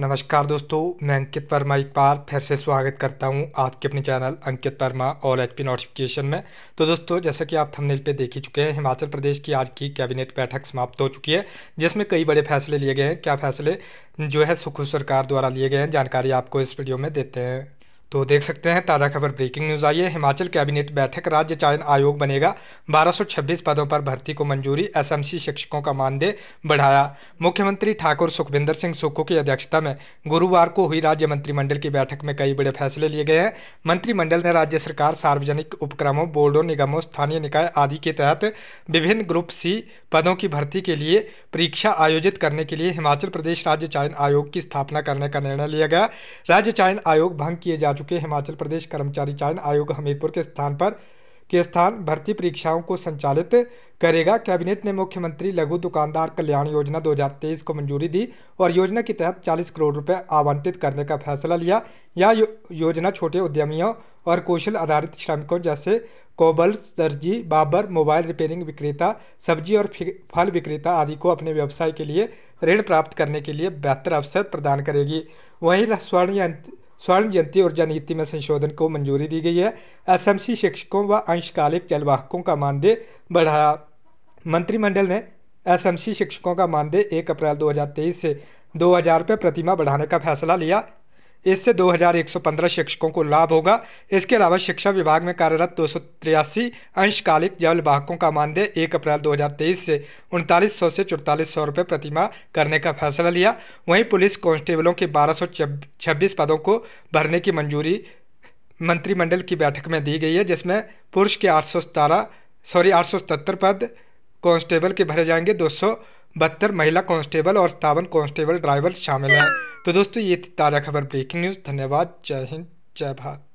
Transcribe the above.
नमस्कार दोस्तों मैं अंकित वर्मा एक बार फिर से स्वागत करता हूं आपके अपने चैनल अंकित वर्मा और पी नोटिफिकेशन में तो दोस्तों जैसा कि आप थंबनेल पे देख ही चुके हैं हिमाचल प्रदेश की आज की कैबिनेट बैठक समाप्त हो चुकी है जिसमें कई बड़े फैसले लिए गए हैं क्या फैसले जो है सुखू सरकार द्वारा लिए गए हैं जानकारी आपको इस वीडियो में देते हैं तो देख सकते हैं ताज़ा खबर ब्रेकिंग न्यूज़ आई है हिमाचल कैबिनेट बैठक राज्य चयन आयोग बनेगा 1226 पदों पर भर्ती को मंजूरी एसएमसी शिक्षकों का मानदेय बढ़ाया मुख्यमंत्री ठाकुर सुखविंदर सिंह सुक्खू की अध्यक्षता में गुरुवार को हुई राज्य मंत्रिमंडल की बैठक में कई बड़े फैसले लिए गए हैं मंत्रिमंडल ने राज्य सरकार सार्वजनिक उपक्रमों बोर्डों निगमों स्थानीय निकाय आदि के तहत विभिन्न ग्रुप सी पदों की भर्ती के लिए परीक्षा आयोजित करने के लिए हिमाचल प्रदेश राज्य चयन आयोग की स्थापना करने का निर्णय लिया गया राज्य चयन आयोग भंग किए जा चुके हिमाचल प्रदेश कर्मचारी चयन आयोग हमीरपुर के स्थान पर के स्थान भर्ती परीक्षाओं को संचालित करेगा कैबिनेट ने मुख्यमंत्री लघु दुकानदार कल्याण योजना 2023 को मंजूरी दी और योजना के तहत 40 करोड़ रुपए आवंटित करने का फैसला लिया यह यो, योजना छोटे उद्यमियों और कौशल आधारित श्रमिकों जैसे कोबल दर्जी बाबर मोबाइल रिपेयरिंग विक्रेता सब्जी और फल विक्रेता आदि को अपने व्यवसाय के लिए ऋण प्राप्त करने के लिए बेहतर अवसर प्रदान करेगी वहीं स्वर्ण स्वर्ण जयंती और जनहिति में संशोधन को मंजूरी दी गई है एसएमसी शिक्षकों व अंशकालिक जलवाहकों का मानदेय बढ़ाया मंत्रिमंडल ने एसएमसी शिक्षकों का मानदेय एक अप्रैल 2023 से दो हज़ार रुपये प्रतिमा बढ़ाने का फैसला लिया इससे 2115 शिक्षकों को लाभ होगा इसके अलावा शिक्षा विभाग में कार्यरत दो अंशकालिक वाहकों का मानदेय 1 अप्रैल 2023 से उनतालीस से चौतालीस सौ रुपये प्रतिमा करने का फैसला लिया वहीं पुलिस कांस्टेबलों के बारह पदों को भरने की मंजूरी मंत्रिमंडल की बैठक में दी गई है जिसमें पुरुष के आठ सॉरी आठ पद कांस्टेबल के भरे जाएंगे दो बहत्तर महिला कांस्टेबल और सतावन कांस्टेबल ड्राइवर शामिल हैं तो दोस्तों ये थी ताज़ा खबर ब्रेकिंग न्यूज़ धन्यवाद जय हिंद जय भारत